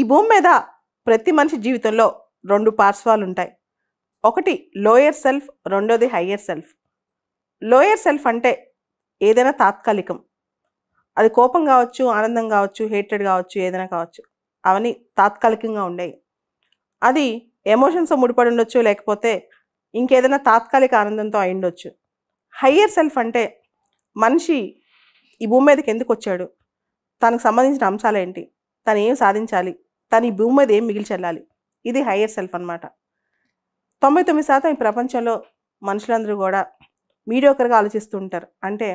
ఈ భూమి మీద ప్రతి మనిషి జీవితంలో రెండు పార్శ్వాలు ఉంటాయి ఒకటి లోయర్ సెల్ఫ్ రెండోది హయ్యర్ సెల్ఫ్ లోయర్ సెల్ఫ్ అంటే ఏదైనా తాత్కాలికం అది కోపం కావచ్చు ఆనందం కావచ్చు హేటెడ్ కావచ్చు ఏదైనా కావచ్చు అవన్నీ తాత్కాలికంగా ఉండేవి అది ఎమోషన్స్తో ముడిపడి ఉండొచ్చు లేకపోతే ఇంకేదైనా తాత్కాలిక ఆనందంతో అయి ఉండొచ్చు హయ్యర్ సెల్ఫ్ అంటే మనిషి ఈ భూమి మీదకి ఎందుకు వచ్చాడు తనకు సంబంధించిన అంశాలేంటి తను ఏం సాధించాలి తను ఈ భూమి మీద ఏం మిగిలి చెల్లాలి ఇది హయ్యర్ సెల్ఫ్ అనమాట తొంభై తొమ్మిది శాతం ఈ ప్రపంచంలో మనుషులందరూ కూడా మీడియోకర్గా ఆలోచిస్తూ ఉంటారు అంటే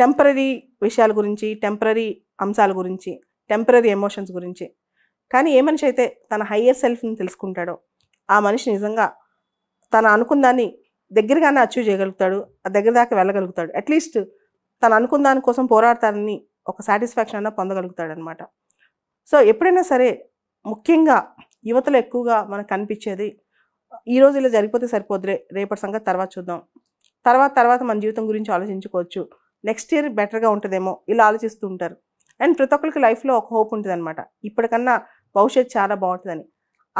టెంపరీ విషయాల గురించి టెంపరీ అంశాల గురించి టెంపరీ ఎమోషన్స్ గురించి కానీ ఏ మనిషి అయితే తన హయ్యర్ సెల్ఫ్ని తెలుసుకుంటాడో ఆ మనిషి నిజంగా తను దాన్ని దగ్గరగానే అచీవ్ చేయగలుగుతాడు ఆ దగ్గర దాకా వెళ్ళగలుగుతాడు అట్లీస్ట్ తను అనుకున్న దానికోసం పోరాడతానని ఒక సాటిస్ఫాక్షన్ అన్న పొందగలుగుతాడనమాట సో ఎప్పుడైనా సరే ముఖ్యంగా యువతలో ఎక్కువగా మనకు కనిపించేది ఈ రోజు ఇలా జరిగిపోతే సరిపోద్దులే రేపటి సంగతి తర్వాత చూద్దాం తర్వాత తర్వాత మన జీవితం గురించి ఆలోచించుకోవచ్చు నెక్స్ట్ ఇయర్ బెటర్గా ఉంటుందేమో ఇలా ఆలోచిస్తూ ఉంటారు అండ్ ప్రతి ఒక్కరికి లైఫ్లో ఒక హోప్ ఉంటుంది అనమాట ఇప్పటికన్నా భవిష్యత్తు చాలా బాగుంటుందని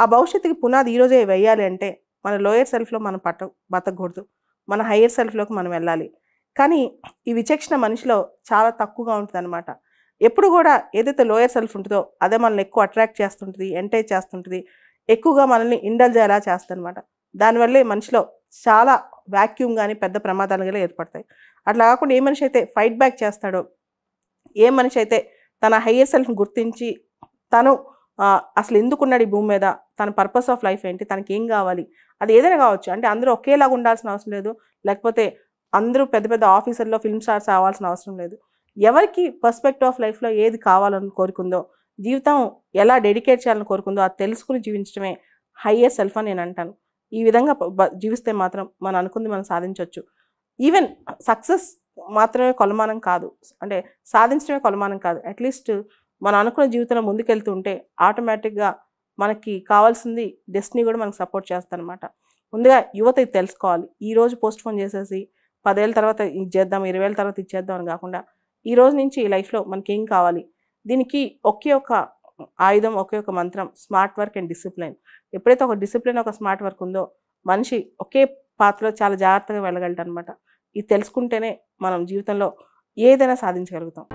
ఆ భవిష్యత్తుకి పునాది ఈరోజే వేయాలి అంటే మన లోయర్ సెల్ఫ్లో మనం పట్ట బతకూడదు మన హయ్యర్ సెల్ఫ్లోకి మనం వెళ్ళాలి కానీ ఈ విచక్షణ మనిషిలో చాలా తక్కువగా ఉంటుందన్నమాట ఎప్పుడు కూడా ఏదైతే లోయర్ సెల్ఫ్ ఉంటుందో అదే మనల్ని ఎక్కువ అట్రాక్ట్ చేస్తుంటుంది ఎంటైజ్ చేస్తుంటుంది ఎక్కువగా మనల్ని ఇండల్జ్ చేస్తుంది అనమాట దానివల్లే మనిషిలో చాలా వ్యాక్యూమ్ కానీ పెద్ద ప్రమాదాలు కానీ ఏర్పడతాయి అట్లా కాకుండా ఏ మనిషి అయితే ఫైట్ బ్యాక్ చేస్తాడో ఏ మనిషి అయితే తన హయ్యర్ సెల్ఫ్ని గుర్తించి తను అసలు ఎందుకున్నాడు ఈ భూమి మీద తన పర్పస్ ఆఫ్ లైఫ్ ఏంటి తనకి ఏం కావాలి అది ఏదైనా కావచ్చు అంటే అందరూ ఒకేలాగా ఉండాల్సిన అవసరం లేదు లేకపోతే అందరూ పెద్ద పెద్ద ఆఫీసర్లో ఫిల్మ్ స్టార్స్ అవ్వాల్సిన అవసరం లేదు ఎవరికి పర్స్పెక్ట్ ఆఫ్ లైఫ్లో ఏది కావాలని కోరుకుందో జీవితం ఎలా డెడికేట్ చేయాలని కోరుకుందో అది తెలుసుకుని జీవించడమే హయ్యర్ సెల్ఫ్ అని నేను అంటాను ఈ విధంగా జీవిస్తే మాత్రం మనం అనుకుంది మనం సాధించవచ్చు ఈవెన్ సక్సెస్ మాత్రమే కొలమానం కాదు అంటే సాధించడమే కొలమానం కాదు అట్లీస్ట్ మనం అనుకున్న జీవితంలో ముందుకెళ్తూ ఉంటే ఆటోమేటిక్గా మనకి కావాల్సింది డెస్టినీ కూడా మనకు సపోర్ట్ చేస్తానమాట ముందుగా యువత ఇది తెలుసుకోవాలి ఈరోజు పోస్ట్ పోన్ చేసేసి పదేళ్ళ తర్వాత ఇది చేద్దాం ఇరవై తర్వాత ఇచ్చేద్దాం అని కాకుండా ఈ రోజు నుంచి ఈ లైఫ్లో మనకేం కావాలి దీనికి ఒకే ఒక ఆయుధం ఒకే ఒక మంత్రం స్మార్ట్ వర్క్ అండ్ డిసిప్లిన్ ఎప్పుడైతే ఒక డిసిప్లిన్ ఒక స్మార్ట్ వర్క్ ఉందో మనిషి ఒకే పాత్రలో చాలా జాగ్రత్తగా వెళ్ళగలటనమాట ఇది తెలుసుకుంటేనే మనం జీవితంలో ఏదైనా సాధించగలుగుతాం